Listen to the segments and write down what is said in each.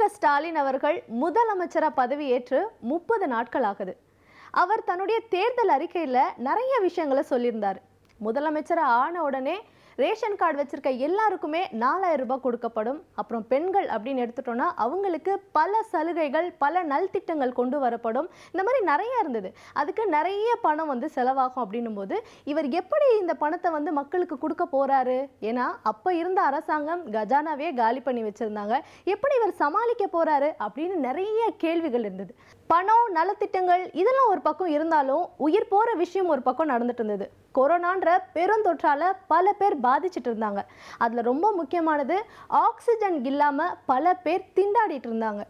க ஸ்டாலின் அவர்கள் முதலமைச்சராக பதவியேற்று முப்பது நாட்கள் ஆகுது அவர் தன்னுடைய தேர்தல் அறிக்கையில் நிறைய விஷயங்களை சொல்லியிருந்தார் முதலமைச்சராக ஆன உடனே ரேஷன் கார்டு வச்சுருக்க எல்லாருக்குமே நாலாயிரம் ரூபாய் கொடுக்கப்படும் அப்புறம் பெண்கள் அப்படின்னு எடுத்துட்டோம்னா அவங்களுக்கு பல சலுகைகள் பல நல்திட்டங்கள் கொண்டு வரப்படும் இந்த மாதிரி நிறைய இருந்தது அதுக்கு நிறைய பணம் வந்து செலவாகும் அப்படின்னும் போது இவர் எப்படி இந்த பணத்தை வந்து மக்களுக்கு கொடுக்க போகிறாரு ஏன்னா அப்போ இருந்த அரசாங்கம் கஜானாவே காலி பண்ணி வச்சுருந்தாங்க எப்படி இவர் சமாளிக்க போகிறாரு அப்படின்னு நிறைய கேள்விகள் இருந்தது பணம் நலத்திட்டங்கள் இதெல்லாம் ஒரு பக்கம் இருந்தாலும் உயிர் போகிற விஷயம் ஒரு பக்கம் நடந்துட்டு இருந்தது கொரோனான்ற பெருந்தொற்றால் பல பேர் பாதிச்சுட்டு இருந்தாங்க அதில் ரொம்ப முக்கியமானது ஆக்சிஜன் இல்லாமல் பல பேர் திண்டாடிட்டு இருந்தாங்க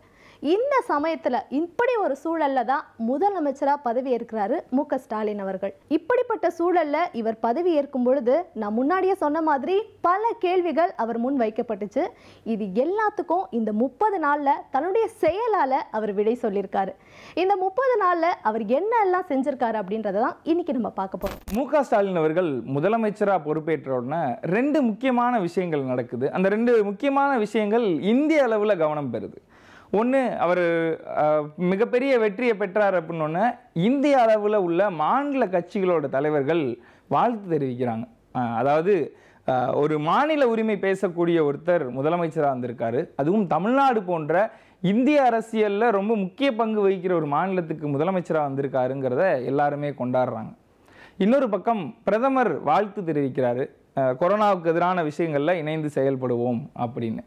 இந்த சமயத்தில் இப்படி ஒரு சூழலில் தான் முதலமைச்சராக பதவியேற்கிறாரு மு க ஸ்டாலின் அவர்கள் இப்படிப்பட்ட சூழலில் இவர் பதவியேற்கும் பொழுது நான் முன்னாடியே சொன்ன மாதிரி பல கேள்விகள் அவர் முன் வைக்கப்பட்டுச்சு இது எல்லாத்துக்கும் இந்த முப்பது நாளில் தன்னுடைய செயலால் அவர் விடை சொல்லியிருக்காரு இந்த முப்பது நாளில் அவர் என்ன எல்லாம் செஞ்சிருக்காரு அப்படின்றத தான் இன்னைக்கு நம்ம பார்க்க போகிறோம் மு க ஸ்டாலின் அவர்கள் முதலமைச்சராக பொறுப்பேற்ற உடனே ரெண்டு முக்கியமான விஷயங்கள் நடக்குது அந்த ரெண்டு முக்கியமான விஷயங்கள் இந்திய அளவில் கவனம் பெறுது ஒன்று அவர் மிகப்பெரிய வெற்றியை பெற்றார் அப்படின்னோடனே இந்திய அளவில் உள்ள மாநில கட்சிகளோட தலைவர்கள் வாழ்த்து தெரிவிக்கிறாங்க அதாவது ஒரு மாநில உரிமை பேசக்கூடிய ஒருத்தர் முதலமைச்சராக இருந்திருக்காரு அதுவும் தமிழ்நாடு போன்ற இந்திய அரசியலில் ரொம்ப முக்கிய பங்கு வகிக்கிற ஒரு மாநிலத்துக்கு முதலமைச்சராக வந்திருக்காருங்கிறத எல்லாருமே கொண்டாடுறாங்க இன்னொரு பக்கம் பிரதமர் வாழ்த்து தெரிவிக்கிறாரு கொரோனாவுக்கு எதிரான விஷயங்களில் இணைந்து செயல்படுவோம் அப்படின்னு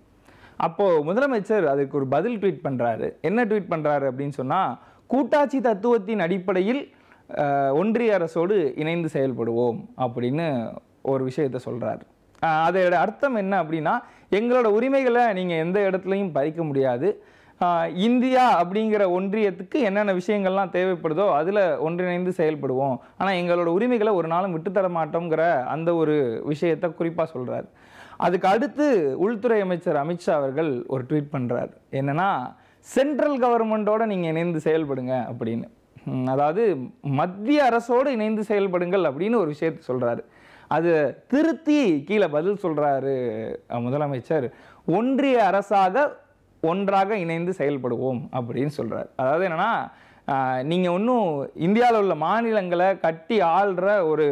அப்போது முதலமைச்சர் அதுக்கு ஒரு பதில் ட்வீட் பண்ணுறாரு என்ன ட்வீட் பண்ணுறாரு அப்படின்னு சொன்னால் கூட்டாட்சி தத்துவத்தின் அடிப்படையில் ஒன்றிய அரசோடு இணைந்து செயல்படுவோம் அப்படின்னு ஒரு விஷயத்தை சொல்கிறார் அதோட அர்த்தம் என்ன அப்படின்னா எங்களோட உரிமைகளை நீங்கள் எந்த இடத்துலையும் பறிக்க முடியாது இந்தியா அப்படிங்கிற ஒன்றியத்துக்கு என்னென்ன விஷயங்கள்லாம் தேவைப்படுதோ அதில் ஒன்றிணைந்து செயல்படுவோம் ஆனால் எங்களோட உரிமைகளை ஒரு நாளும் விட்டுத்தர மாட்டோங்கிற அந்த ஒரு விஷயத்தை குறிப்பாக சொல்கிறார் அதுக்கு அடுத்து உள்துறை அமைச்சர் அமித்ஷா அவர்கள் ஒரு ட்வீட் பண்ணுறார் என்னென்னா சென்ட்ரல் கவர்மெண்ட்டோடு நீங்கள் இணைந்து செயல்படுங்க அப்படின்னு அதாவது மத்திய அரசோடு இணைந்து செயல்படுங்கள் அப்படின்னு ஒரு விஷயத்தை சொல்கிறாரு அது திருத்தி கீழே பதில் சொல்கிறாரு முதலமைச்சர் ஒன்றிய அரசாக ஒன்றாக இணைந்து செயல்படுவோம் அப்படின்னு சொல்கிறார் அதாவது என்னென்னா நீங்கள் ஒன்றும் இந்தியாவில் உள்ள மாநிலங்களை கட்டி ஆள்ற ஒரு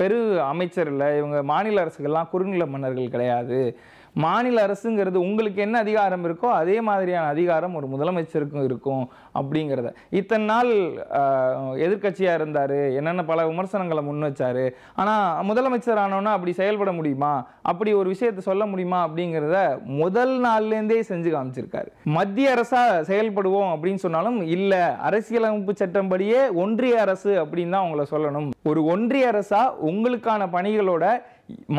பெரு அமைச்சர் இல்லை இவங்க மாநில அரசுகள்லாம் குறுநில மன்னர்கள் கிடையாது மாநில அரசுங்கிறது உங்களுக்கு என்ன அதிகாரம் இருக்கோ அதே மாதிரியான அதிகாரம் ஒரு முதலமைச்சருக்கும் இருக்கும் அப்படிங்கிறத இத்தனை நாள் எதிர்கட்சியாக இருந்தார் என்னென்ன பல விமர்சனங்களை முன் வச்சார் ஆனால் முதலமைச்சர் ஆனோன்னா அப்படி செயல்பட முடியுமா அப்படி ஒரு விஷயத்தை சொல்ல முடியுமா அப்படிங்கிறத முதல் நாள்லேருந்தே செஞ்சு காமிச்சிருக்காரு மத்திய அரசாக செயல்படுவோம் அப்படின்னு சொன்னாலும் இல்லை அரசியலமைப்பு சட்டம்படியே ஒன்றிய அரசு அப்படின்னு தான் அவங்கள சொல்லணும் ஒரு ஒன்றிய அரசா உங்களுக்கான பணிகளோட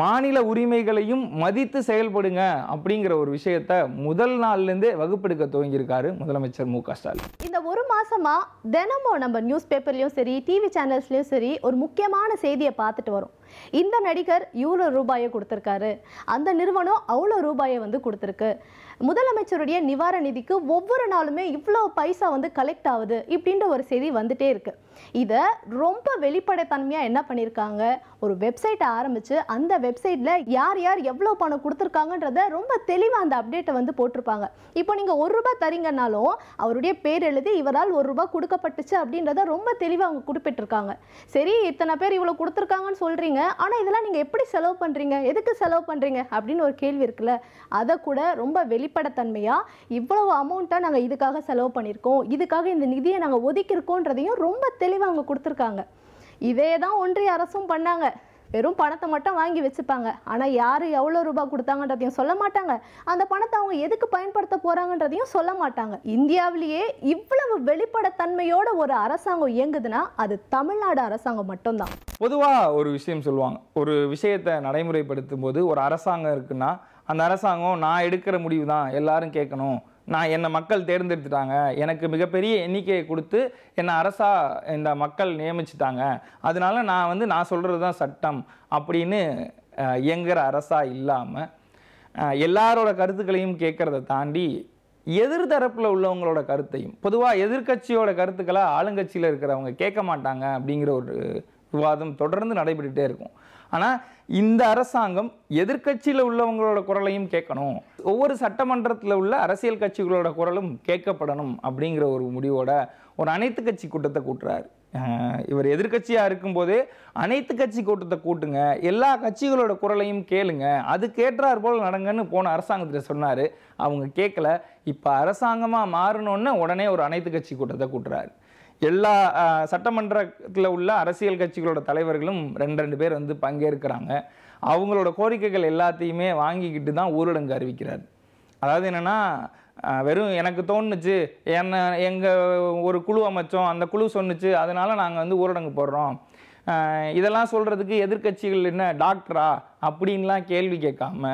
மாநில உரிமைகளையும் மதித்து செயல்படுங்க அப்படிங்கிற ஒரு விஷயத்த முதல் நாள்லேருந்தே வகுப்பெடுக்க துவங்கியிருக்காரு முதலமைச்சர் மு ஸ்டாலின் இந்த ஒரு மாசமா தினமும் நம்ம நியூஸ் பேப்பர்லயும் சரி டிவி சேனல்ஸ்லயும் சரி ஒரு முக்கியமான செய்தியை பார்த்துட்டு வரும் இந்த நடிகர் இவ்வளோ ரூபாயை கொடுத்துருக்காரு அந்த நிறுவனம் அவ்வளோ ரூபாயை வந்து கொடுத்துருக்கு முதலமைச்சருடைய நிவார நிதிக்கு ஒவ்வொரு நாளுமே இவ்வளோ பைசா வந்து கலெக்ட் ஆகுது இப்படின்ற ஒரு செய்தி வந்துட்டே இருக்கு இதை ரொம்ப வெளிப்படைத்தன்மையாக என்ன பண்ணியிருக்காங்க ஒரு வெப்சைட்டை ஆரம்பித்து அந்த வெப்சைட்டில் யார் யார் எவ்வளோ பணம் கொடுத்துருக்காங்கன்றத ரொம்ப தெளிவாக அந்த அப்டேட்டை வந்து போட்டிருப்பாங்க இப்போ நீங்கள் ஒரு ரூபாய் தரீங்கன்னாலும் அவருடைய பேர் எழுதி இவரால் ஒரு ரூபாய் கொடுக்கப்பட்டுச்சு அப்படின்றத ரொம்ப தெளிவாக அவங்க குறிப்பிட்டிருக்காங்க சரி இத்தனை பேர் இவ்வளோ கொடுத்துருக்காங்கன்னு சொல்கிறீங்க ஆனால் இதெல்லாம் நீங்கள் எப்படி செலவு பண்ணுறீங்க எதுக்கு செலவு பண்ணுறீங்க அப்படின்னு ஒரு கேள்வி இருக்குல்ல அதை கூட ரொம்ப வெளிப்படத்தன்மையாக இவ்வளவு அமௌண்ட்டாக நாங்கள் இதுக்காக செலவு பண்ணியிருக்கோம் இதுக்காக இந்த நிதியை நாங்கள் ஒதுக்கியிருக்கோன்றதையும் ரொம்ப தெளிவாக அவங்க கொடுத்துருக்காங்க இதே தான் ஒன்றிய அரசும் பண்ணாங்க வெறும் பணத்தை மட்டும் வாங்கி வச்சுப்பாங்க ஆனால் யார் எவ்வளோ ரூபா கொடுத்தாங்கன்றதையும் சொல்ல மாட்டாங்க அந்த பணத்தை அவங்க எதுக்கு பயன்படுத்த போகிறாங்கன்றதையும் சொல்ல மாட்டாங்க இந்தியாவிலேயே இவ்வளவு வெளிப்படத்தன்மையோட ஒரு அரசாங்கம் இயங்குதுன்னா அது தமிழ்நாடு அரசாங்கம் மட்டும்தான் பொதுவாக ஒரு விஷயம் சொல்லுவாங்க ஒரு விஷயத்தை நடைமுறைப்படுத்தும் போது ஒரு அரசாங்கம் இருக்குன்னா அந்த அரசாங்கம் நான் எடுக்கிற முடிவு தான் எல்லாரும் கேட்கணும் நான் என்னை மக்கள் தேர்ந்தெடுத்துட்டாங்க எனக்கு மிகப்பெரிய எண்ணிக்கையை கொடுத்து என்னை அரசாக இந்த மக்கள் நியமிச்சிட்டாங்க அதனால நான் வந்து நான் சொல்கிறது தான் சட்டம் அப்படின்னு இயங்குகிற அரசாக இல்லாமல் எல்லாரோட கருத்துக்களையும் கேட்குறத தாண்டி எதிர்தரப்பில் உள்ளவங்களோட கருத்தையும் பொதுவாக எதிர்கட்சியோட கருத்துக்களை ஆளுங்கட்சியில் இருக்கிறவங்க கேட்க மாட்டாங்க அப்படிங்கிற ஒரு விவாதம் தொடர்ந்து நடைபெற்றுட்டே இருக்கும் ஆனால் இந்த அரசாங்கம் எதிர்கட்சியில் உள்ளவங்களோட குரலையும் கேட்கணும் ஒவ்வொரு சட்டமன்றத்தில் உள்ள அரசியல் கட்சிகளோட குரலும் கேட்கப்படணும் அப்படிங்கிற ஒரு முடிவோட ஒரு அனைத்து கட்சி கூட்டத்தை கூட்டுறாரு இவர் எதிர்கட்சியாக இருக்கும்போதே அனைத்து கட்சி கூட்டத்தை கூட்டுங்க எல்லா கட்சிகளோட குரலையும் கேளுங்க அது கேட்டார் போல் நடங்கன்னு போன அரசாங்கத்தில் சொன்னார் அவங்க கேட்கல இப்போ அரசாங்கமாக மாறணுன்னு உடனே ஒரு அனைத்து கட்சி கூட்டத்தை கூட்டுறாரு எல்லா சட்டமன்றத்தில் உள்ள அரசியல் கட்சிகளோட தலைவர்களும் ரெண்டு ரெண்டு பேர் வந்து பங்கேற்கிறாங்க அவங்களோட கோரிக்கைகள் எல்லாத்தையுமே வாங்கிக்கிட்டு தான் ஊரடங்கு அறிவிக்கிறார் அதாவது என்னென்னா வெறும் எனக்கு தோணுச்சு என்ன எங்கள் ஒரு குழு அமைச்சோம் அந்த குழு சொன்னுச்சு அதனால் நாங்கள் வந்து ஊரடங்கு போடுறோம் இதெல்லாம் சொல்கிறதுக்கு எதிர்கட்சிகள் என்ன டாக்டரா அப்படின்லாம் கேள்வி கேட்காம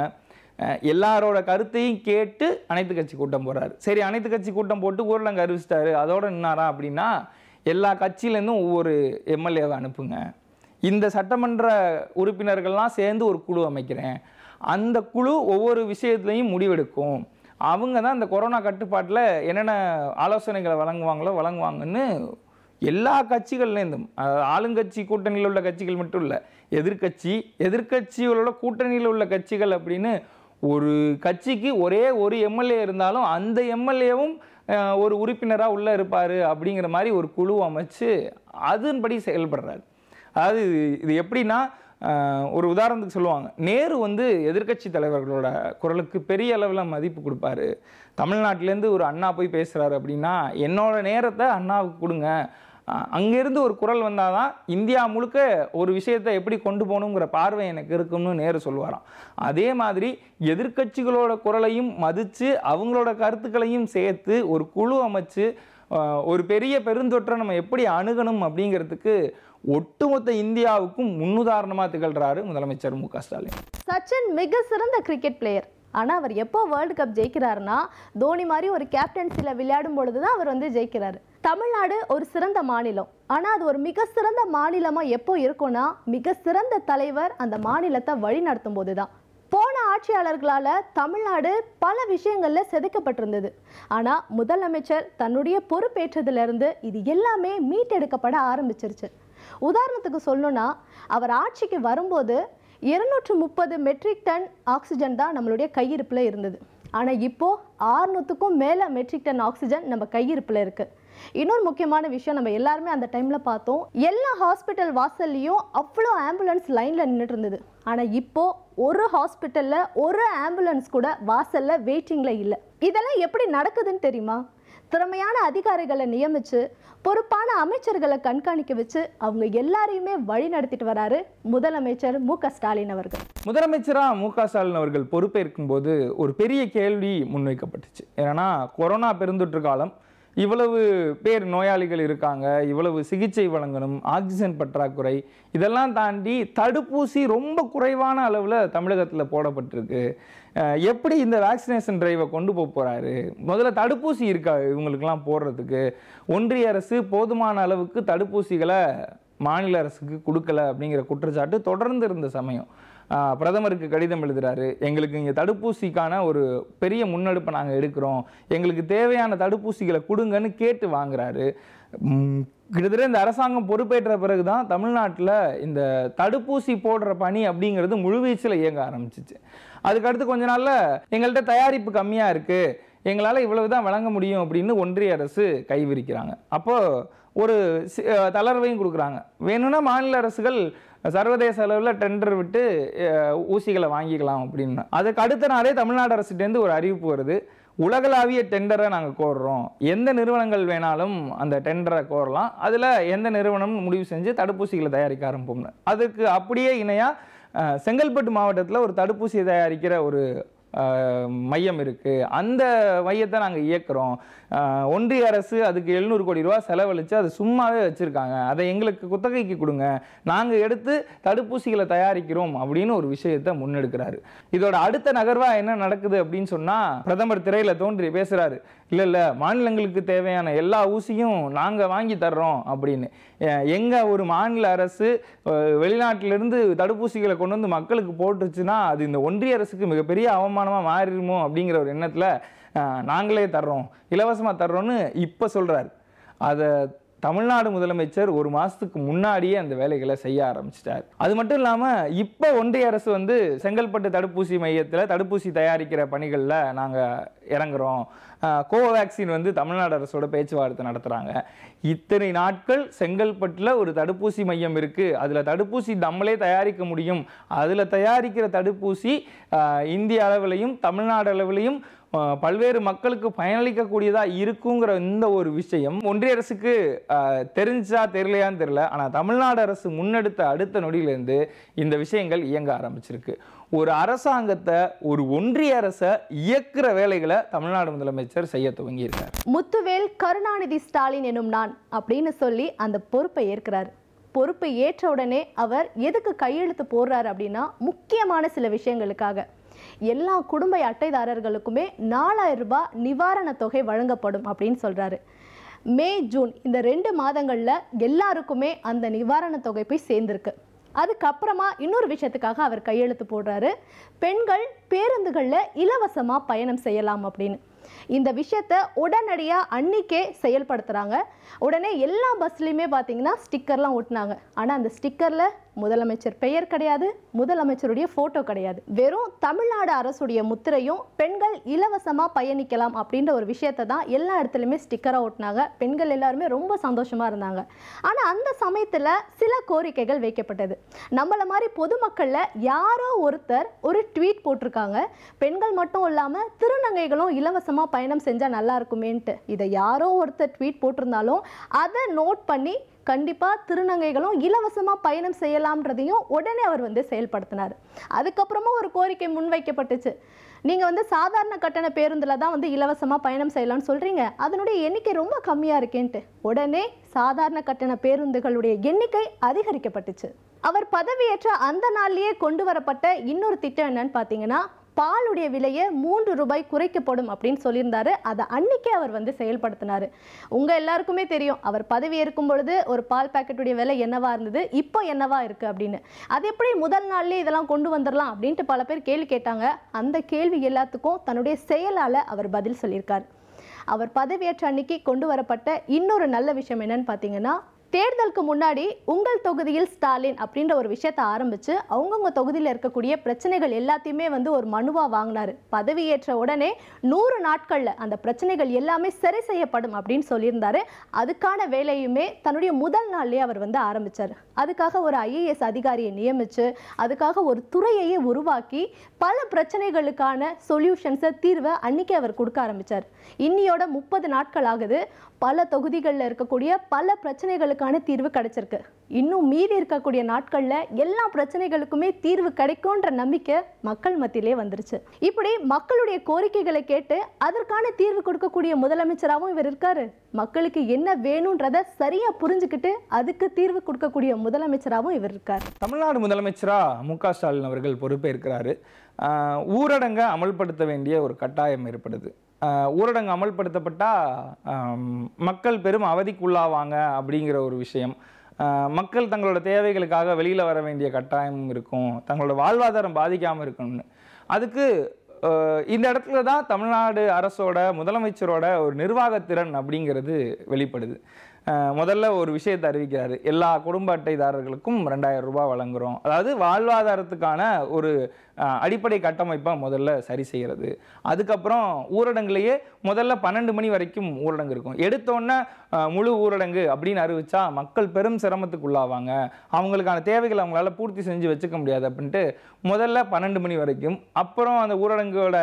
எல்லாரோட கருத்தையும் கேட்டு அனைத்து கட்சி கூட்டம் போகிறார் சரி அனைத்து கட்சி கூட்டம் போட்டு ஊரடங்கு அறிவிச்சிட்டாரு அதோட நின்னாரா அப்படின்னா எல்லா கட்சியிலேருந்தும் ஒவ்வொரு எம்எல்ஏவை அனுப்புங்க இந்த சட்டமன்ற உறுப்பினர்கள்லாம் சேர்ந்து ஒரு குழு அமைக்கிறேன் அந்த குழு ஒவ்வொரு விஷயத்துலையும் முடிவெடுக்கும் அவங்க தான் இந்த கொரோனா கட்டுப்பாட்டில் என்னென்ன ஆலோசனைகளை வழங்குவாங்களோ வழங்குவாங்கன்னு எல்லா கட்சிகள்லேருந்தும் ஆளுங்கட்சி கூட்டணியில் உள்ள கட்சிகள் மட்டும் இல்லை எதிர்கட்சி எதிர்கட்சிகளோட கூட்டணியில் உள்ள கட்சிகள் அப்படின்னு ஒரு கட்சிக்கு ஒரே ஒரு எம்எல்ஏ இருந்தாலும் அந்த எம்எல்ஏவும் ஒரு உறுப்பினராக உள்ளே இருப்பார் அப்படிங்கிற மாதிரி ஒரு குழு அமைச்சு அதன்படி செயல்படுறாரு அதாவது இது இது எப்படின்னா ஒரு உதாரணத்துக்கு சொல்லுவாங்க நேரு வந்து எதிர்கட்சி தலைவர்களோட குரலுக்கு பெரிய அளவில் மதிப்பு கொடுப்பாரு தமிழ்நாட்டிலேருந்து ஒரு அண்ணா போய் பேசுகிறாரு அப்படின்னா என்னோட நேரத்தை அண்ணாவுக்கு கொடுங்க அங்கேருந்து ஒரு குரல் வந்தால் தான் இந்தியா முழுக்க ஒரு விஷயத்தை எப்படி கொண்டு போகணுங்கிற பார்வை எனக்கு இருக்கும்னு நேரு சொல்லுவாராம் அதே மாதிரி எதிர்கட்சிகளோட குரலையும் மதித்து அவங்களோட கருத்துக்களையும் சேர்த்து ஒரு குழு அமைச்சு ஒரு பெரிய பெருந்தொற்றை நம்ம எப்படி அணுகணும் அப்படிங்கிறதுக்கு ஒட்டுமொத்த இந்தியாவுக்கும் முன்னுதாரணமாக திகழ்கிறாரு முதலமைச்சர் மு ஸ்டாலின் சச்சின் மிக சிறந்த கிரிக்கெட் பிளேயர் ஆனால் அவர் எப்போ வேர்ல்டு கப் ஜெயிக்கிறாருன்னா தோனி மாதிரி ஒரு கேப்டன்சியில் விளையாடும் பொழுது தான் அவர் வந்து ஜெயிக்கிறாரு தமிழ்நாடு ஒரு சிறந்த மாநிலம் ஆனால் அது ஒரு மிக சிறந்த மாநிலமாக எப்போ இருக்கும்னா மிக சிறந்த தலைவர் அந்த மாநிலத்தை வழிநடத்தும் போது தான் போன ஆட்சியாளர்களால் தமிழ்நாடு பல விஷயங்களில் செதுக்கப்பட்டிருந்தது ஆனால் முதலமைச்சர் தன்னுடைய பொறுப்பேற்றதுலேருந்து இது எல்லாமே மீட்டெடுக்கப்பட ஆரம்பிச்சிருச்சு உதாரணத்துக்கு சொல்லணும்னா அவர் ஆட்சிக்கு வரும்போது இருநூற்று முப்பது மெட்ரிக் டன் ஆக்சிஜன் தான் நம்மளுடைய கையிருப்பில் இருந்தது ஆனால் இப்போது ஆறுநூற்றுக்கும் மேலே மெட்ரிக் டன் ஆக்சிஜன் நம்ம கையிருப்பில் இருக்குது இன்னொரு முக்கியமான விஷயம் நம்ம எல்லாருமே அந்த டைமில் பார்த்தோம் எல்லா ஹாஸ்பிட்டல் வாசல்லையும் அவ்வளோ ஆம்புலன்ஸ் லைனில் நின்றுட்டு இருந்தது ஆனால் இப்போது ஒரு ஹாஸ்பிட்டலில் ஒரு ஆம்புலன்ஸ் கூட வாசலில் வெயிட்டிங்கில் இல்லை இதெல்லாம் எப்படி நடக்குதுன்னு தெரியுமா திறமையான அதிகாரிகளை நியமித்து பொறுப்பான அமைச்சர்களை கண்காணிக்க வச்சு அவங்க எல்லாரையுமே வழி நடத்திட்டு வராரு முதலமைச்சர் மு ஸ்டாலின் அவர்கள் முதலமைச்சராக மு ஸ்டாலின் அவர்கள் பொறுப்பேற்கும் போது ஒரு பெரிய கேள்வி முன்வைக்கப்பட்டுச்சு ஏன்னா கொரோனா பெருந்தொற்று காலம் இவ்வளவு பேர் நோயாளிகள் இருக்காங்க இவ்வளவு சிகிச்சை வழங்கணும் ஆக்சிஜன் பற்றாக்குறை இதெல்லாம் தாண்டி தடுப்பூசி ரொம்ப குறைவான அளவில் தமிழகத்தில் போடப்பட்டிருக்கு எப்படி இந்த வேக்சினேஷன் டிரைவை கொண்டு போக போகிறாரு முதல்ல தடுப்பூசி இருக்கா இவங்களுக்கெல்லாம் போடுறதுக்கு ஒன்றிய அரசு போதுமான அளவுக்கு தடுப்பூசிகளை மாநில அரசுக்கு கொடுக்கல அப்படிங்கிற குற்றச்சாட்டு தொடர்ந்து இருந்த சமயம் பிரதமருக்கு கடிதம் எழுதுகிறாரு எங்களுக்கு இங்கே தடுப்பூசிக்கான ஒரு பெரிய முன்னெடுப்பை நாங்கள் எடுக்கிறோம் எங்களுக்கு தேவையான தடுப்பூசிகளை கொடுங்கன்னு கேட்டு வாங்குறாரு கிட்டத்தட்ட இந்த அரசாங்கம் பொறுப்பேற்ற பிறகு தான் தமிழ்நாட்டில் இந்த தடுப்பூசி போடுற பணி அப்படிங்கிறது முழுவீச்சில் இயங்க ஆரம்பிச்சிச்சு அதுக்கடுத்து கொஞ்ச நாளில் எங்கள்கிட்ட தயாரிப்பு கம்மியாக இருக்குது எங்களால் இவ்வளவு தான் வழங்க முடியும் அப்படின்னு ஒன்றிய அரசு கைவிரிக்கிறாங்க அப்போது ஒரு தளர்வையும் கொடுக்குறாங்க வேணும்னா மாநில அரசுகள் சர்வதேச அளவில் டெண்டர் விட்டு ஊசிகளை வாங்கிக்கலாம் அப்படின்னு அதுக்கு அடுத்த நாளே தமிழ்நாடு அரசுகிட்டேருந்து ஒரு அறிவிப்பு வருது உலகளாவிய டெண்டரை நாங்கள் கோர்றோம் எந்த நிறுவனங்கள் வேணாலும் அந்த டெண்டரை கோரலாம் அதில் எந்த நிறுவனம் முடிவு செஞ்சு தடுப்பூசிகளை தயாரிக்க ஆரம்பிப்போம்னு அதுக்கு அப்படியே இணையாக செங்கல்பட்டு மாவட்டத்தில் ஒரு தடுப்பூசியை தயாரிக்கிற ஒரு மையம் இருக்குது அந்த மையத்தை நாங்கள் இயக்குறோம் ஒன்றிய அரசு அதுக்கு எழுநூறு கோடி ரூபா செலவழித்து அது சும்மாவே வச்சுருக்காங்க அதை எங்களுக்கு குத்தகைக்கு கொடுங்க நாங்கள் எடுத்து தடுப்பூசிகளை தயாரிக்கிறோம் அப்படின்னு ஒரு விஷயத்தை முன்னெடுக்கிறாரு இதோட அடுத்த நகர்வாக என்ன நடக்குது அப்படின்னு சொன்னால் பிரதமர் திரையில் தோன்றி பேசுகிறாரு இல்லை இல்லை மாநிலங்களுக்கு தேவையான எல்லா ஊசியும் நாங்கள் வாங்கி தர்றோம் அப்படின்னு எங்கள் ஒரு மாநில அரசு வெளிநாட்டிலிருந்து தடுப்பூசிகளை கொண்டு வந்து மக்களுக்கு போட்டுச்சுன்னா அது இந்த ஒன்றிய அரசுக்கு மிகப்பெரிய அவமானமாக மாறிடுமோ அப்படிங்கிற ஒரு எண்ணத்தில் நாங்களே தர்றோம் இலவசமாக தர்றோன்னு இப்போ சொல்கிறார் அதை தமிழ்நாடு முதலமைச்சர் ஒரு மாதத்துக்கு முன்னாடியே அந்த வேலைகளை செய்ய ஆரம்பிச்சிட்டார் அது மட்டும் இல்லாமல் இப்போ ஒன்றிய அரசு வந்து செங்கல்பட்டு தடுப்பூசி மையத்தில் தடுப்பூசி தயாரிக்கிற பணிகளில் நாங்கள் இறங்குறோம் கோவேக்சின் வந்து தமிழ்நாடு அரசோட பேச்சுவார்த்தை நடத்துகிறாங்க இத்தனை நாட்கள் செங்கல்பட்டில் ஒரு தடுப்பூசி மையம் இருக்குது அதில் தடுப்பூசி நம்மளே தயாரிக்க முடியும் அதில் தயாரிக்கிற தடுப்பூசி இந்திய அளவிலையும் தமிழ்நாடு அளவிலையும் பல்வேறு மக்களுக்கு பயனளிக்கக்கூடியதாக இருக்குங்கிற இந்த ஒரு விஷயம் ஒன்றிய அரசுக்கு தெரிஞ்சா தெரியலையான்னு தெரில ஆனால் தமிழ்நாடு அரசு முன்னெடுத்த அடுத்த நொடியிலேருந்து இந்த விஷயங்கள் இயங்க ஆரம்பிச்சிருக்கு ஒரு அரசாங்கத்தை ஒரு ஒன்றிய அரசை இயக்குற வேலைகளை தமிழ்நாடு முதலமைச்சர் செய்ய துவங்கியிருக்கார் முத்துவேல் கருணாநிதி ஸ்டாலின் எனும் நான் அப்படின்னு சொல்லி அந்த பொறுப்பை ஏற்கிறார் பொறுப்பை ஏற்ற உடனே அவர் எதுக்கு கையெழுத்து போடுறாரு அப்படின்னா முக்கியமான சில விஷயங்களுக்காக எல்லா குடும்ப அட்டைதாரர்களுக்குமே நாலாயிரம் ரூபாய் நிவாரணத் தொகை வழங்கப்படும் அப்படின்னு சொல்கிறாரு மே ஜூன் இந்த ரெண்டு மாதங்களில் எல்லாருக்குமே அந்த நிவாரணத் தொகை போய் சேர்ந்துருக்கு அதுக்கப்புறமா இன்னொரு விஷயத்துக்காக அவர் கையெழுத்து போடுறாரு பெண்கள் பேருந்துகளில் இலவசமாக பயணம் செய்யலாம் அப்படின்னு இந்த விஷயத்த உடனடியாக அன்னிக்கே செயல்படுத்துகிறாங்க உடனே எல்லா பஸ்லேயுமே பார்த்தீங்கன்னா ஸ்டிக்கர்லாம் ஓட்டினாங்க ஆனால் அந்த ஸ்டிக்கரில் முதலமைச்சர் பெயர் கிடையாது முதலமைச்சருடைய ஃபோட்டோ கிடையாது வெறும் தமிழ்நாடு அரசுடைய முத்திரையும் பெண்கள் இலவசமாக பயணிக்கலாம் அப்படின்ற ஒரு விஷயத்தை தான் எல்லா இடத்துலையுமே ஸ்டிக்கராக ஓட்டினாங்க பெண்கள் எல்லாருமே ரொம்ப சந்தோஷமாக இருந்தாங்க ஆனால் அந்த சமயத்தில் சில கோரிக்கைகள் வைக்கப்பட்டது நம்மளை மாதிரி பொதுமக்களில் யாரோ ஒருத்தர் ஒரு ட்வீட் போட்டிருக்காங்க பெண்கள் மட்டும் இல்லாமல் திருநங்கைகளும் இலவசமாக பயணம் செஞ்சால் நல்லா இருக்குமேன்ட்டு இதை யாரோ ஒருத்தர் ட்வீட் போட்டிருந்தாலும் அதை நோட் பண்ணி கண்டிப்பாக திருநங்கைகளும் இலவசமாக பயணம் செய்யலாம்ன்றதையும் உடனே அவர் வந்து செயல்படுத்தினார் அதுக்கப்புறமா ஒரு கோரிக்கை முன்வைக்கப்பட்டுச்சு நீங்கள் வந்து சாதாரண கட்டண பேருந்தில் தான் வந்து இலவசமாக பயணம் செய்யலாம்னு சொல்கிறீங்க அதனுடைய எண்ணிக்கை ரொம்ப கம்மியாக இருக்கேன்ட்டு உடனே சாதாரண கட்டண பேருந்துகளுடைய எண்ணிக்கை அதிகரிக்கப்பட்டுச்சு அவர் பதவியேற்ற அந்த நாள்லேயே கொண்டு வரப்பட்ட இன்னொரு திட்டம் என்னன்னு பார்த்தீங்கன்னா பாலுடைய விலையை மூன்று ரூபாய் குறைக்கப்படும் அப்படின்னு சொல்லியிருந்தாரு அதை அன்னைக்கே அவர் வந்து செயல்படுத்தினார் உங்கள் எல்லாருக்குமே தெரியும் அவர் பதவி ஏற்கும் பொழுது ஒரு பால் பேக்கெட்டுடைய விலை என்னவா இருந்தது இப்போ என்னவா இருக்குது அப்படின்னு அது எப்படி முதல் நாள்லேயே இதெல்லாம் கொண்டு வந்துடலாம் அப்படின்ட்டு பல பேர் கேள்வி கேட்டாங்க அந்த கேள்வி எல்லாத்துக்கும் தன்னுடைய செயலால் அவர் பதில் சொல்லியிருக்கார் அவர் பதவியேற்ற அன்னைக்கு கொண்டு வரப்பட்ட இன்னொரு நல்ல விஷயம் என்னன்னு பார்த்தீங்கன்னா தேர்தலுக்கு முன்னாடி உங்கள் தொகுதியில் ஸ்டாலின் அப்படின்ற ஒரு விஷயத்தை ஆரம்பித்து அவங்கவுங்க தொகுதியில் இருக்கக்கூடிய பிரச்சனைகள் எல்லாத்தையுமே வந்து ஒரு மனுவாக வாங்கினார் பதவியேற்ற உடனே நூறு நாட்களில் அந்த பிரச்சனைகள் எல்லாமே சரி செய்யப்படும் அப்படின்னு சொல்லியிருந்தாரு அதுக்கான வேலையுமே தன்னுடைய முதல் நாள்லேயே அவர் வந்து ஆரம்பித்தார் அதுக்காக ஒரு ஐஏஎஸ் அதிகாரியை நியமித்து அதுக்காக ஒரு துறையையே உருவாக்கி பல பிரச்சனைகளுக்கான சொல்யூஷன்ஸை தீர்வை அன்னைக்கு அவர் கொடுக்க ஆரம்பித்தார் இன்னியோட முப்பது நாட்கள் ஆகுது பல தொகுதிகளில் இருக்கக்கூடிய பல பிரச்சனைகளுக்கு பிரச்சனைகளுக்கான தீர்வு கிடைச்சிருக்கு இன்னும் மீறி இருக்கக்கூடிய நாட்களில் எல்லா பிரச்சனைகளுக்குமே தீர்வு கிடைக்கும்ன்ற நம்பிக்கை மக்கள் மத்தியிலே வந்துருச்சு இப்படி மக்களுடைய கோரிக்கைகளை கேட்டு அதற்கான தீர்வு கொடுக்கக்கூடிய முதலமைச்சராகவும் இவர் இருக்காரு மக்களுக்கு என்ன வேணும்ன்றத சரியா புரிஞ்சுக்கிட்டு அதுக்கு தீர்வு கொடுக்கக்கூடிய முதலமைச்சராகவும் இவர் இருக்கார் தமிழ்நாடு முதலமைச்சரா மு க ஸ்டாலின் அவர்கள் பொறுப்பேற்கிறாரு ஊரடங்கை அமல்படுத்த வேண்டிய ஒரு கட்டாயம் ஏற்படுது ஊரடங்கு அமல்படுத்தப்பட்டால் மக்கள் பெரும் அவதிக்குள்ளாவாங்க அப்படிங்கிற ஒரு விஷயம் மக்கள் தங்களோட தேவைகளுக்காக வெளியில் வர வேண்டிய கட்டாயம் இருக்கும் தங்களோட வாழ்வாதாரம் பாதிக்காமல் இருக்கணும்னு அதுக்கு இந்த இடத்துல தான் தமிழ்நாடு அரசோட முதலமைச்சரோட ஒரு நிர்வாகத்திறன் அப்படிங்கிறது வெளிப்படுது முதல்ல ஒரு விஷயத்தை அறிவிக்கிறார் எல்லா குடும்ப அட்டைதாரர்களுக்கும் ரெண்டாயிரம் ரூபாய் வழங்குகிறோம் அதாவது வாழ்வாதாரத்துக்கான ஒரு அடிப்படை கட்டமைப்பை முதல்ல சரி செய்கிறது அதுக்கப்புறம் ஊரடங்குலேயே முதல்ல பன்னெண்டு மணி வரைக்கும் ஊரடங்கு இருக்கும் எடுத்தோன்னே முழு ஊரடங்கு அப்படின்னு அறிவிச்சா மக்கள் பெரும் சிரமத்துக்கு உள்ளாவாங்க அவங்களுக்கான தேவைகளை அவங்களால பூர்த்தி செஞ்சு வச்சுக்க முடியாது அப்படின்ட்டு முதல்ல பன்னெண்டு மணி வரைக்கும் அப்புறம் அந்த ஊரடங்கோட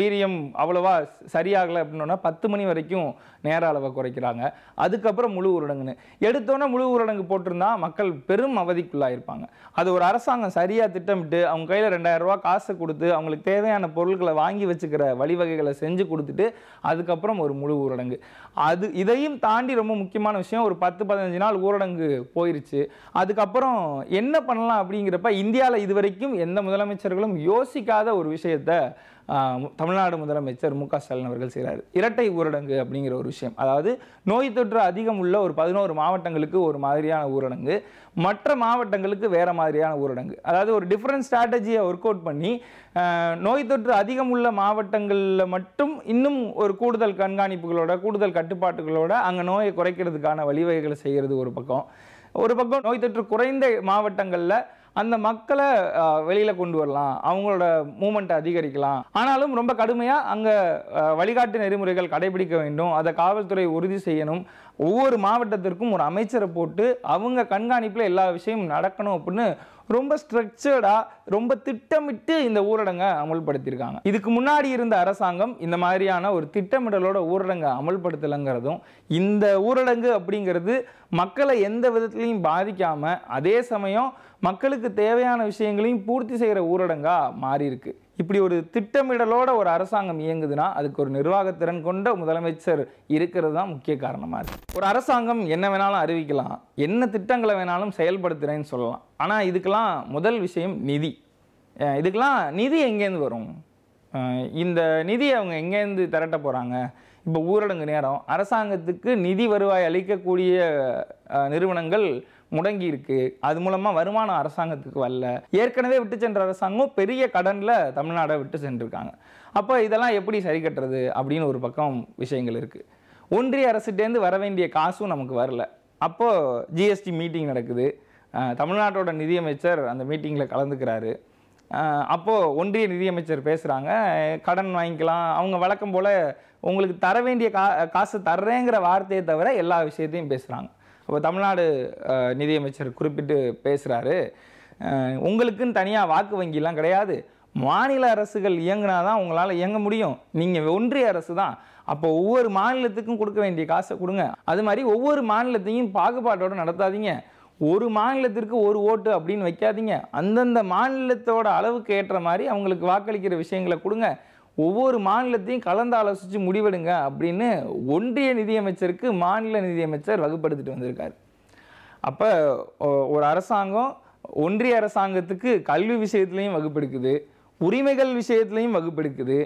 வீரியம் அவ்வளோவா சரியாகலை அப்படின்னோன்னா பத்து மணி வரைக்கும் நேர அளவை குறைக்கிறாங்க அதுக்கப்புறம் முழு ஊரடங்குன்னு எடுத்தோன்னே முழு ஊரடங்கு போட்டிருந்தா மக்கள் பெரும் அவதிக்குள்ளாயிருப்பாங்க அது ஒரு அரசாங்கம் சரியாக திட்டமிட்டு அவங்க கையில் ரெண்டாயிரம் ரூபா காசு கொடுத்து அவங்களுக்கு தேவையான பொருட்களை வாங்கி வச்சுக்கிற வழிவகைகளை செஞ்சு கொடுத்துட்டு அதுக்கப்புறம் ஒரு முழு ஊரடங்கு அது இதையும் தாண்டி ரொம்ப முக்கியமான விஷயம் ஒரு பத்து பதினஞ்சு நாள் ஊரடங்கு போயிருச்சு அதுக்கப்புறம் என்ன பண்ணலாம் அப்படிங்கிறப்ப இந்தியாவில் இது வரைக்கும் எந்த முதலமைச்சர்களும் யோசிக்காத ஒரு விஷயத்தை தமிழ்நாடு முதலமைச்சர் மு க ஸ்டாலின் அவர்கள் செய்கிறார் இரட்டை ஊரடங்கு அப்படிங்கிற ஒரு விஷயம் அதாவது நோய் தொற்று அதிகம் உள்ள ஒரு பதினோரு மாவட்டங்களுக்கு ஒரு மாதிரியான ஊரடங்கு மற்ற மாவட்டங்களுக்கு வேறு மாதிரியான ஊரடங்கு அதாவது ஒரு டிஃப்ரெண்ட் ஸ்ட்ராட்டஜியை ஒர்க் அவுட் பண்ணி நோய் தொற்று அதிகம் உள்ள மாவட்டங்களில் மட்டும் இன்னும் ஒரு கூடுதல் கண்காணிப்புகளோட கூடுதல் கட்டுப்பாட்டுகளோட அங்கே நோயை குறைக்கிறதுக்கான வழிவகைகளை செய்கிறது ஒரு பக்கம் ஒரு பக்கம் நோய் தொற்று குறைந்த மாவட்டங்களில் அந்த மக்களை வெளியில் கொண்டு வரலாம் அவங்களோட மூமெண்ட்டை அதிகரிக்கலாம் ஆனாலும் ரொம்ப கடுமையாக அங்கே வழிகாட்டு நெறிமுறைகள் கடைபிடிக்க வேண்டும் அதை காவல்துறை உறுதி செய்யணும் ஒவ்வொரு மாவட்டத்திற்கும் ஒரு அமைச்சரை போட்டு அவங்க கண்காணிப்பில் எல்லா விஷயமும் நடக்கணும் அப்படின்னு ரொம்ப ஸ்ட்ரக்சர்டாக ரொம்ப திட்டமிட்டு இந்த ஊரடங்கை அமல்படுத்தியிருக்காங்க இதுக்கு முன்னாடி இருந்த அரசாங்கம் இந்த மாதிரியான ஒரு திட்டமிடலோட ஊரடங்கை அமல்படுத்தலைங்கிறதும் இந்த ஊரடங்கு அப்படிங்கிறது மக்களை எந்த விதத்துலையும் பாதிக்காமல் அதே சமயம் மக்களுக்கு தேவையான விஷயங்களையும் பூர்த்தி செய்கிற ஊரடங்காக மாறியிருக்கு இப்படி ஒரு திட்டமிடலோட ஒரு அரசாங்கம் இயங்குதுன்னா அதுக்கு ஒரு நிர்வாகத்திறன் கொண்ட முதலமைச்சர் இருக்கிறது தான் முக்கிய காரணமாக இருக்குது ஒரு அரசாங்கம் என்ன வேணாலும் அறிவிக்கலாம் என்ன திட்டங்களை வேணாலும் செயல்படுத்துகிறேன்னு சொல்லலாம் ஆனால் இதுக்கெல்லாம் முதல் விஷயம் நிதி இதுக்கெல்லாம் நிதி எங்கேருந்து வரும் இந்த நிதி அவங்க எங்கேருந்து திரட்ட போகிறாங்க இப்போ ஊரடங்கு நேரம் அரசாங்கத்துக்கு நிதி வருவாய் அளிக்கக்கூடிய நிறுவனங்கள் முடங்கி இருக்கு அது மூலமாக வருமானம் அரசாங்கத்துக்கு வரல ஏற்கனவே விட்டு சென்ற அரசாங்கம் பெரிய கடனில் தமிழ்நாடை விட்டு சென்றிருக்காங்க அப்போ இதெல்லாம் எப்படி சரி கட்டுறது அப்படின்னு ஒரு பக்கம் விஷயங்கள் இருக்குது ஒன்றிய அரசுகிட்டேருந்து வர வேண்டிய காசும் நமக்கு வரல அப்போது ஜிஎஸ்டி மீட்டிங் நடக்குது தமிழ்நாட்டோட நிதியமைச்சர் அந்த மீட்டிங்கில் கலந்துக்கிறாரு அப்போது ஒன்றிய நிதியமைச்சர் பேசுகிறாங்க கடன் வாங்கிக்கலாம் அவங்க வழக்கம் போல் உங்களுக்கு தர வேண்டிய கா காசு தர்றேங்கிற வார்த்தையை தவிர எல்லா விஷயத்தையும் பேசுகிறாங்க இப்போ தமிழ்நாடு நிதியமைச்சர் குறிப்பிட்டு பேசுகிறாரு உங்களுக்குன்னு தனியாக வாக்கு வங்கிலாம் கிடையாது மாநில அரசுகள் இயங்கினா தான் உங்களால் இயங்க முடியும் நீங்கள் ஒன்றிய அரசு தான் அப்போ ஒவ்வொரு மாநிலத்துக்கும் கொடுக்க வேண்டிய காசை கொடுங்க அது மாதிரி ஒவ்வொரு மாநிலத்தையும் பாகுபாட்டோடு நடத்தாதீங்க ஒரு மாநிலத்திற்கு ஒரு ஓட்டு அப்படின்னு வைக்காதீங்க அந்தந்த மாநிலத்தோட அளவுக்கு ஏற்ற மாதிரி அவங்களுக்கு வாக்களிக்கிற விஷயங்களை கொடுங்க ஒவ்வொரு மாநிலத்தையும் கலந்து ஆலோசித்து முடிவெடுங்க அப்படின்னு ஒன்றிய நிதியமைச்சருக்கு மாநில நிதியமைச்சர் வகுப்படுத்திட்டு வந்திருக்கார் அப்போ ஒரு அரசாங்கம் ஒன்றிய அரசாங்கத்துக்கு கல்வி விஷயத்துலையும் வகுப்பெடுக்குது உரிமைகள் விஷயத்துலையும் வகுப்பெடுக்குது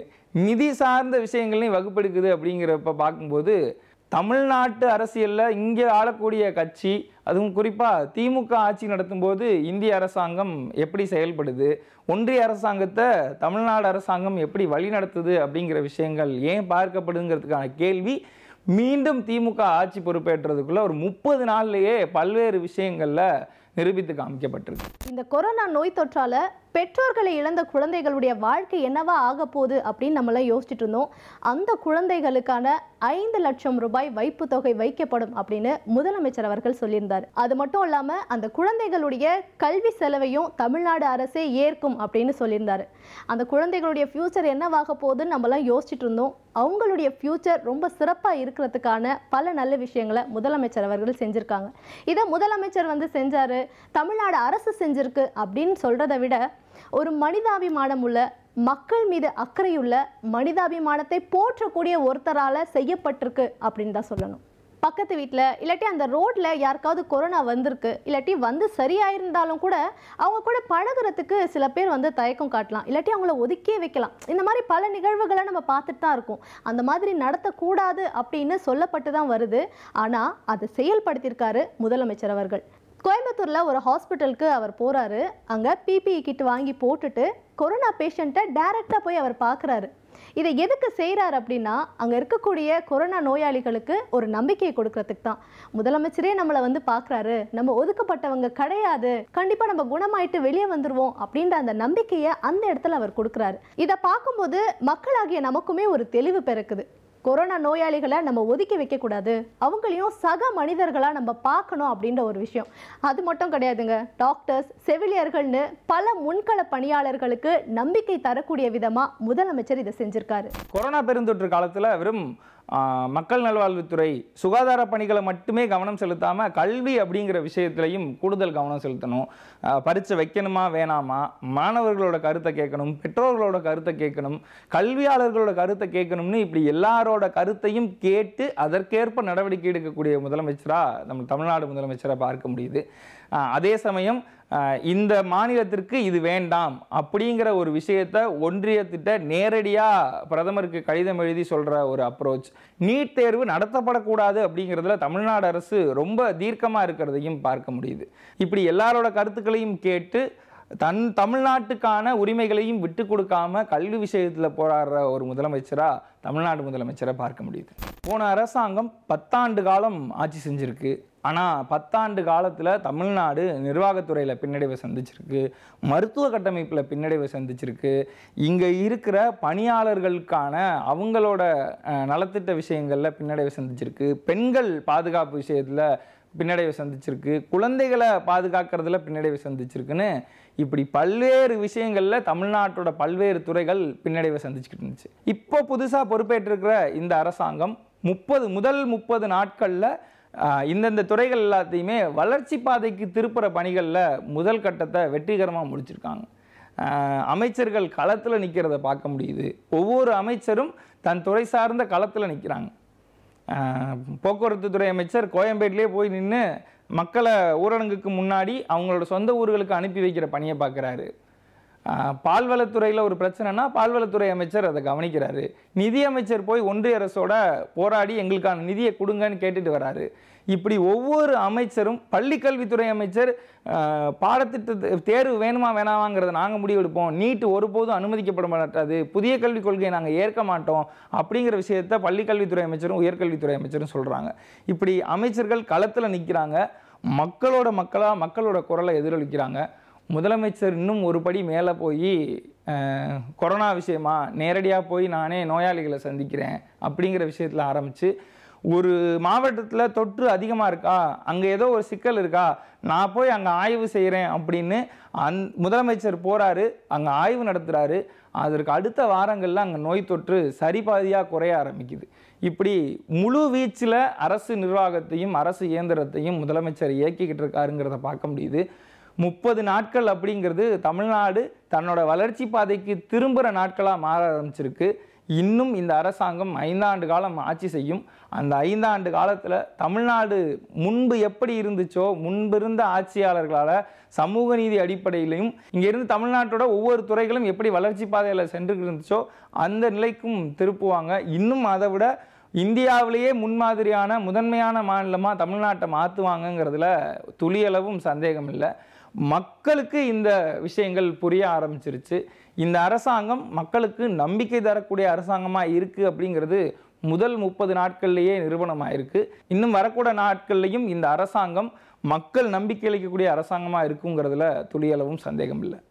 நிதி சார்ந்த விஷயங்கள்லையும் வகுப்பெடுக்குது அப்படிங்கிறப்ப பார்க்கும்போது தமிழ்நாட்டு அரசியலில் இங்கே ஆளக்கூடிய கட்சி அதுவும் குறிப்பாக திமுக ஆட்சி நடத்தும் போது இந்திய அரசாங்கம் எப்படி செயல்படுது ஒன்றிய அரசாங்கத்தை தமிழ்நாடு அரசாங்கம் எப்படி வழி நடத்துது அப்படிங்கிற விஷயங்கள் ஏன் பார்க்கப்படுதுங்கிறதுக்கான கேள்வி மீண்டும் திமுக ஆட்சி பொறுப்பேற்றதுக்குள்ள ஒரு முப்பது நாள்லேயே பல்வேறு விஷயங்களில் நிரூபித்து காமிக்கப்பட்டிருக்கு இந்த கொரோனா நோய் தொற்றால பெற்றோர்களை இழந்த குழந்தைகளுடைய வாழ்க்கை என்னவா ஆக போகுது அப்படின்னு நம்மளாம் யோசிச்சுட்டு இருந்தோம் அந்த குழந்தைகளுக்கான ஐந்து லட்சம் ரூபாய் வைப்பு தொகை வைக்கப்படும் அப்படின்னு முதலமைச்சர் அவர்கள் சொல்லியிருந்தார் அது மட்டும் இல்லாமல் அந்த குழந்தைகளுடைய கல்வி செலவையும் தமிழ்நாடு அரசே ஏற்கும் அப்படின்னு சொல்லியிருந்தார் அந்த குழந்தைகளுடைய ஃப்யூச்சர் என்னவாக போகுதுன்னு நம்மளாம் யோசிச்சுட்டு இருந்தோம் அவங்களுடைய ஃப்யூச்சர் ரொம்ப சிறப்பாக இருக்கிறதுக்கான பல நல்ல விஷயங்களை முதலமைச்சர் அவர்கள் செஞ்சுருக்காங்க இதை முதலமைச்சர் வந்து செஞ்சார் தமிழ்நாடு அரசு செஞ்சிருக்கு அப்படின்னு சொல்கிறத விட ஒரு மனிதாபிமானம் உள்ள மக்கள் மீது அக்கறையுள்ள மனிதாபிமானத்தை போற்றக்கூடிய ஒருத்தரால் செய்யப்பட்டிருக்கு அப்படின்னு தான் சொல்லணும் பக்கத்து வீட்டில் இல்லாட்டி அந்த ரோட்டில் யாருக்காவது கொரோனா வந்திருக்கு இல்லாட்டி வந்து சரியாயிருந்தாலும் கூட அவங்க கூட பழகிறதுக்கு சில பேர் வந்து தயக்கம் காட்டலாம் இல்லாட்டி அவங்கள ஒதுக்கியே வைக்கலாம் இந்த மாதிரி பல நிகழ்வுகளை நம்ம பார்த்துட்டு தான் இருக்கோம் அந்த மாதிரி நடத்தக்கூடாது அப்படின்னு சொல்லப்பட்டு தான் வருது ஆனால் அதை செயல்படுத்தியிருக்காரு முதலமைச்சர் அவர்கள் கோயம்புத்தூரில் ஒரு ஹாஸ்பிட்டலுக்கு அவர் போகிறாரு அங்கே பிபிஇ e கிட் வாங்கி போட்டுட்டு கொரோனா பேஷண்ட்டை டைரெக்டாக போய் அவர் பார்க்குறாரு இதை எதுக்கு செய்கிறார் அப்படின்னா அங்கே இருக்கக்கூடிய கொரோனா நோயாளிகளுக்கு ஒரு நம்பிக்கையை கொடுக்கறதுக்கு தான் முதலமைச்சரே நம்மளை வந்து பார்க்குறாரு நம்ம ஒதுக்கப்பட்டவங்க கிடையாது கண்டிப்பாக நம்ம குணமாயிட்டு வெளியே வந்துடுவோம் அப்படின்ற அந்த நம்பிக்கையை அந்த இடத்துல அவர் கொடுக்குறாரு இதை பார்க்கும்போது மக்களாகிய நமக்குமே ஒரு தெளிவு பிறக்குது கொரோனா நோயாளிகளை நம்ம ஒதுக்கி வைக்கக்கூடாது அவங்களையும் சக மனிதர்களாக நம்ம பார்க்கணும் அப்படின்ற ஒரு விஷயம் அது மட்டும் கிடையாதுங்க டாக்டர்ஸ் செவிலியர்கள்னு பல முன்கள பணியாளர்களுக்கு நம்பிக்கை தரக்கூடிய விதமாக முதலமைச்சர் இதை செஞ்சிருக்காரு கொரோனா பெருந்தொற்று காலத்தில் வெறும் மக்கள் நல்வாழ்வுத்துறை சுகாதார பணிகளை மட்டுமே கவனம் செலுத்தாமல் கல்வி அப்படிங்கிற விஷயத்துலையும் கூடுதல் கவனம் செலுத்தணும் பரிட்சை வைக்கணுமா வேணாமா மாணவர்களோட கருத்தை கேட்கணும் பெற்றோர்களோட கருத்தை கேட்கணும் கல்வியாளர்களோட கருத்தை கேட்கணும்னு இப்படி எல்லாரோட கருத்தையும் கேட்டு அதற்கேற்ப நடவடிக்கை எடுக்கக்கூடிய முதலமைச்சராக நம்ம தமிழ்நாடு முதலமைச்சராக பார்க்க முடியுது அதே சமயம் இந்த மாநிலத்திற்கு இது வேண்டாம் அப்படிங்கிற ஒரு விஷயத்த ஒன்றியத்திட்ட நேரடியாக பிரதமருக்கு கடிதம் எழுதி சொல்கிற ஒரு அப்ரோச் நீட் தேர்வு நடத்தப்படக்கூடாது அப்படிங்கிறதுல தமிழ்நாடு அரசு ரொம்ப தீர்க்கமாக இருக்கிறதையும் பார்க்க முடியுது இப்படி எல்லாரோட கருத்துக்களையும் கேட்டு தன் தமிழ்நாட்டுக்கான உரிமைகளையும் விட்டு கொடுக்காம கல்வி விஷயத்தில் போராடுற ஒரு முதலமைச்சராக தமிழ்நாடு முதலமைச்சரை பார்க்க முடியுது போன அரசாங்கம் பத்தாண்டு காலம் ஆட்சி செஞ்சுருக்கு ஆனால் பத்தாண்டு காலத்தில் தமிழ்நாடு நிர்வாகத்துறையில் பின்னடைவை சந்திச்சிருக்கு மருத்துவ கட்டமைப்பில் பின்னடைவை சந்திச்சிருக்கு இங்கே இருக்கிற பணியாளர்களுக்கான அவங்களோட நலத்திட்ட விஷயங்களில் பின்னடைவை சந்திச்சிருக்கு பெண்கள் பாதுகாப்பு விஷயத்தில் பின்னடைவை சந்திச்சிருக்கு குழந்தைகளை பாதுகாக்கிறதுல பின்னடைவை சந்திச்சிருக்குன்னு இப்படி பல்வேறு விஷயங்களில் தமிழ்நாட்டோட பல்வேறு துறைகள் பின்னடைவை சந்திச்சுக்கிட்டு இருந்துச்சு இப்போ புதுசாக பொறுப்பேற்றிருக்கிற இந்த அரசாங்கம் முப்பது முதல் முப்பது நாட்களில் இந்தந்த துறைகள் எல்லாத்தையுமே வளர்ச்சி பாதைக்கு திருப்புற பணிகளில் முதல் கட்டத்தை வெற்றிகரமாக முடிச்சிருக்காங்க அமைச்சர்கள் களத்தில் நிற்கிறத பார்க்க முடியுது ஒவ்வொரு அமைச்சரும் தன் துறை சார்ந்த களத்தில் நிற்கிறாங்க போக்குவரத்து துறை அமைச்சர் கோயம்பேட்டிலே போய் நின்று மக்களை ஊரடங்குக்கு முன்னாடி அவங்களோட சொந்த ஊர்களுக்கு அனுப்பி வைக்கிற பணியை பார்க்குறாரு பால்வளத்துறையில் ஒரு பிரச்சனைனா பால்வளத்துறை அமைச்சர் அதை கவனிக்கிறாரு நிதியமைச்சர் போய் ஒன்றிய அரசோட போராடி எங்களுக்கான நிதியை கொடுங்கன்னு கேட்டுட்டு வராரு இப்படி ஒவ்வொரு அமைச்சரும் பள்ளிக்கல்வித்துறை அமைச்சர் பாடத்திட்ட தேர்வு வேணுமா வேணாமாங்கிறத நாங்கள் முடிவெடுப்போம் நீட்டு ஒருபோதும் அனுமதிக்கப்பட மாட்டாது புதிய கல்விக் கொள்கையை நாங்கள் ஏற்க மாட்டோம் அப்படிங்கிற விஷயத்த பள்ளிக்கல்வித்துறை அமைச்சரும் உயர்கல்வித்துறை அமைச்சரும் சொல்கிறாங்க இப்படி அமைச்சர்கள் களத்தில் நிற்கிறாங்க மக்களோட மக்களாக மக்களோட குரலை எதிரொலிக்கிறாங்க முதலமைச்சர் இன்னும் ஒரு படி மேலே போய் கொரோனா விஷயமா நேரடியாக போய் நானே நோயாளிகளை சந்திக்கிறேன் அப்படிங்கிற விஷயத்தில் ஆரம்பித்து ஒரு மாவட்டத்தில் தொற்று அதிகமாக இருக்கா அங்கே ஏதோ ஒரு சிக்கல் இருக்கா நான் போய் அங்கே ஆய்வு செய்கிறேன் அப்படின்னு அந் முதலமைச்சர் போகிறாரு அங்கே ஆய்வு நடத்துகிறாரு அதற்கு அடுத்த வாரங்களில் அங்கே நோய் தொற்று சரிபாதியாக குறைய ஆரம்பிக்குது இப்படி முழு வீச்சில் அரசு நிர்வாகத்தையும் அரசு இயந்திரத்தையும் முதலமைச்சர் இயக்கிக்கிட்டு இருக்காருங்கிறத பார்க்க முடியுது முப்பது நாட்கள் அப்படிங்கிறது தமிழ்நாடு தன்னோட வளர்ச்சி பாதைக்கு திரும்புகிற நாட்களாக மாற ஆரம்பிச்சிருக்கு இன்னும் இந்த அரசாங்கம் ஐந்தாண்டு காலம் ஆட்சி செய்யும் அந்த ஐந்தாண்டு காலத்தில் தமிழ்நாடு முன்பு எப்படி இருந்துச்சோ முன்பிருந்த ஆட்சியாளர்களால் சமூக நீதி அடிப்படையிலையும் இங்கேருந்து தமிழ்நாட்டோட ஒவ்வொரு துறைகளும் எப்படி வளர்ச்சி பாதையில் சென்று இருந்துச்சோ அந்த நிலைக்கும் திருப்புவாங்க இன்னும் அதை விட இந்தியாவிலேயே முன்மாதிரியான முதன்மையான மாநிலமாக தமிழ்நாட்டை மாற்றுவாங்கங்கிறதுல துளியளவும் சந்தேகம் இல்லை மக்களுக்கு இந்த விஷயங்கள் புரிய ஆரம்பிச்சிருச்சு இந்த அரசாங்கம் மக்களுக்கு நம்பிக்கை தரக்கூடிய அரசாங்கமாக இருக்குது அப்படிங்கிறது முதல் முப்பது நாட்கள்லேயே நிறுவனமாயிருக்கு இன்னும் வரக்கூட நாட்கள்லையும் இந்த அரசாங்கம் மக்கள் நம்பிக்கை அளிக்கக்கூடிய அரசாங்கமாக இருக்குங்கிறதுல துளியளவும் சந்தேகம் இல்லை